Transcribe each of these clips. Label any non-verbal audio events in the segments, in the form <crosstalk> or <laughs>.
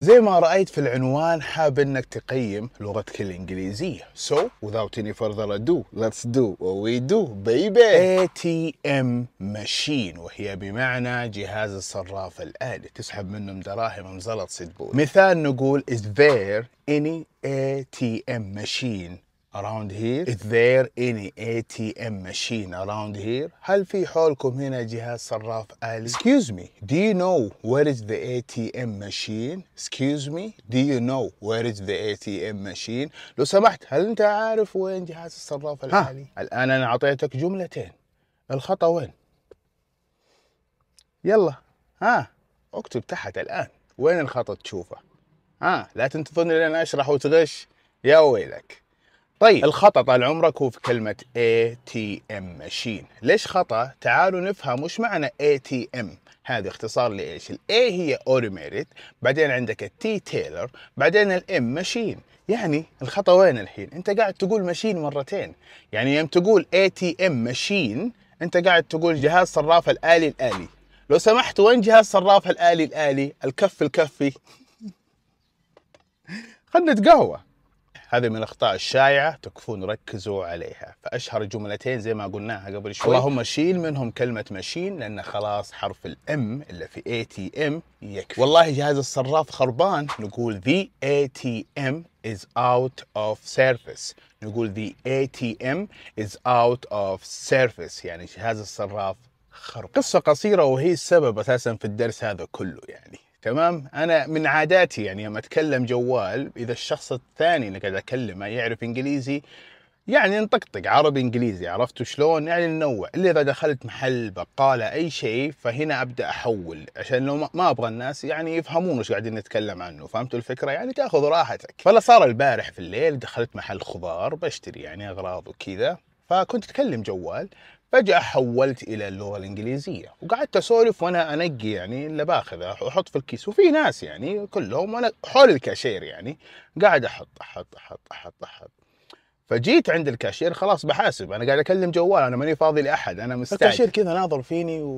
زي ما رأيت في العنوان حاب انك تقيم لغتك الانجليزية So without any further ado let's do what we do baby ATM machine وهي بمعنى جهاز الصراف الآلي تسحب منه دراهم مزلط سدبول مثال نقول is there any ATM machine around here is there any ATM machine around here هل في حولكم هنا جهاز صراف آلي excuse me do you know where is the ATM machine excuse me do you know where is the ATM machine لو سمحت هل انت عارف وين جهاز الصراف الآلي ها. الآن أنا أعطيتك جملتين الخطأ وين يلا ها اكتب تحت الآن وين الخطأ تشوفه ها لا تنتظرني لين أشرح وتغش يا ويلك طيب الخطا طال عمرك هو في كلمه اي تي ام ماشين ليش خطا تعالوا نفهم وش معنى اي تي ام هذا اختصار لايش الاي هي اوتوميتد بعدين عندك التي تيلر بعدين الام ماشين يعني الخطا وين الحين انت قاعد تقول ماشين مرتين يعني يوم تقول اي تي ام ماشين انت قاعد تقول جهاز صراف الالي الالي لو سمحت وين جهاز صراف الالي الالي الكف الكفي <laughs> خلنا نتقهوى هذه من الاخطاء الشائعه تكفون ركزوا عليها فاشهر جملتين زي ما قلناها قبل شوي اللهم شيل منهم كلمه ماشين لان خلاص حرف الام اللي في اي تي ام يكفي والله جهاز الصراف خربان نقول ذي اي تي ام is out of service نقول the ATM is out of service يعني جهاز الصراف خرب قصة قصيرة وهي السبب أساسا في الدرس هذا كله يعني تمام انا من عاداتي يعني لما اتكلم جوال اذا الشخص الثاني اللي قاعد اكلمه يعرف انجليزي يعني نطقطق عربي انجليزي عرفتوا شلون يعني ننوع الا اذا دخلت محل بقاله اي شيء فهنا ابدا احول عشان لو ما ابغى الناس يعني يفهمون وش قاعدين نتكلم عنه فهمتوا الفكره يعني تاخذ راحتك فلا صار البارح في الليل دخلت محل خضار بشتري يعني اغراض وكذا فكنت اتكلم جوال فجأة حولت إلى اللغة الإنجليزية وقعدت أسولف وأنا أنقي يعني اللي باخذه وأحط في الكيس وفي ناس يعني كلهم وأنا حول الكاشير يعني قاعد أحط أحط أحط أحط أحط فجيت عند الكاشير خلاص بحاسب أنا قاعد أكلم جوال أنا ماني فاضي لأحد أنا مستعد الكاشير كذا ناظر فيني و...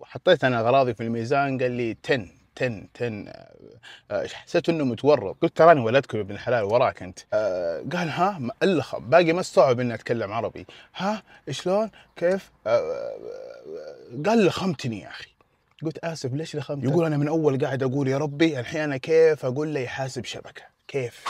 وحطيت أنا أغراضي في الميزان قال لي 10 تن تن آه، آه، حسيت انه متورط قلت تراني ولدكم ابن الحلال وراك انت آه، قال ها مألخه باقي ما استوعب اني اتكلم عربي ها شلون كيف قال لخمتني يا اخي قلت اسف ليش لخمتني يقول انا من اول قاعد اقول يا ربي الحين انا كيف اقول له يحاسب شبكه كيف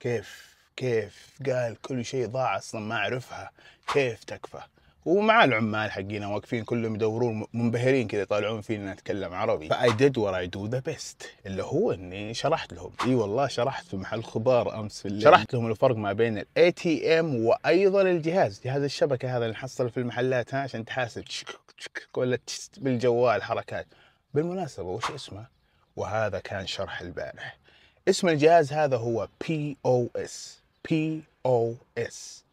كيف كيف قال كل شيء ضاع اصلا ما اعرفها كيف تكفى ومع العمال حقينا واقفين كلهم يدورون منبهرين كذا يطالعون فينا نتكلم عربي فاي ديد وات اي دو ذا بيست اللي هو اني شرحت لهم اي والله شرحت في محل خبار امس في الليل شرحت لهم الفرق ما بين الاي تي ام وايضا الجهاز جهاز الشبكه هذا اللي نحصله في المحلات ها عشان تحاسب ولا بالجوال حركات بالمناسبه وش اسمه وهذا كان شرح البارح اسم الجهاز هذا هو بي او اس بي او اس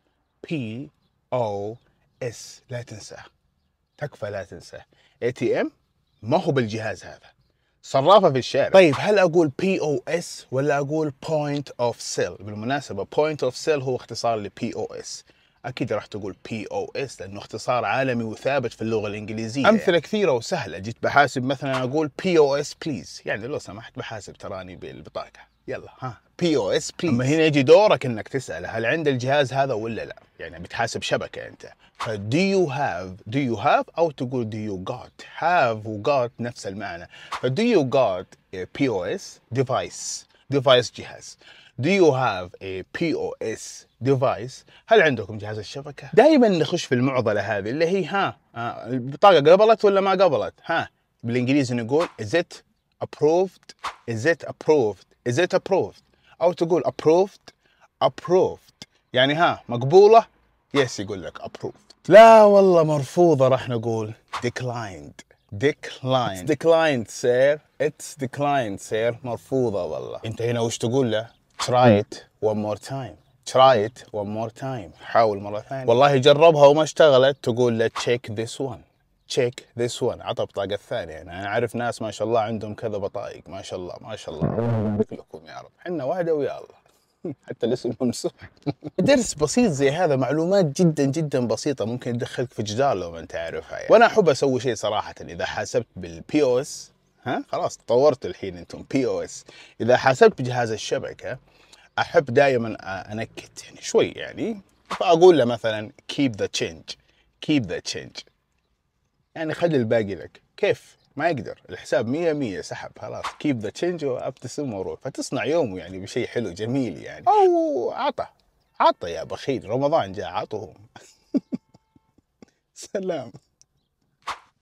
بي او اس لا تنساه تكفى لا تنساه اي تي ام ما هو بالجهاز هذا صرافه في الشارع طيب هل اقول بي او اس ولا اقول بوينت اوف سيل بالمناسبه بوينت اوف سيل هو اختصار لبي او اس اكيد راح تقول بي او اس لانه اختصار عالمي وثابت في اللغه الانجليزيه امثله يعني. كثيره وسهله جيت بحاسب مثلا اقول بي او اس بليز يعني لو سمحت بحاسب تراني بالبطاقه يلا ها بي او اس بليز اما هنا يجي دورك انك تساله هل عند الجهاز هذا ولا لا يعني بتحاسب شبكه انت فدو يو هاف دو يو هاف او تقول دو يو جوت هاف وجوت نفس المعنى فدو يو جوت بي او اس ديفايس ديفايس جهاز Do you have a POS device? هل عندكم جهاز الشبكة؟ دائما نخش في المعضلة هذه اللي هي ها البطاقة آه، قبلت ولا ما قبلت؟ ها بالانجليزي نقول is it approved? Is it approved? Is it approved? أو تقول approved approved يعني ها مقبولة؟ يس يقول لك approved لا والله مرفوضة راح نقول declined declined it's declined سير it's declined سير مرفوضة والله انت هنا وش تقول له؟ try it hmm. one more time try it one more time حاول مرة ثانية والله جربها وما اشتغلت تقول له check this one check this one عطى بطاقة ثانية يعني أنا أعرف ناس ما شاء الله عندهم كذا بطايق ما شاء الله ما شاء الله بارك لكم يا رب حنا واحدة ويا الله <laughs> حتى الاسم ممسوح <laughs> درس بسيط زي هذا معلومات جدا جدا بسيطة ممكن تدخلك في جدال لو ما انت عارفها يعني. وانا احب اسوي شيء صراحة اذا حاسبت بالبي او اس ها خلاص تطورت الحين انتم بي او اس اذا حاسبت بجهاز الشبكة احب دائما انكت يعني شوي يعني فاقول له مثلا keep the change keep the change يعني خلي الباقي لك كيف ما يقدر الحساب مية مية سحب خلاص كيب ذا تشينج وابتسم واروح فتصنع يومه يعني بشيء حلو جميل يعني او عطى عطى يا بخيل رمضان جاء عطوهم <laughs> سلام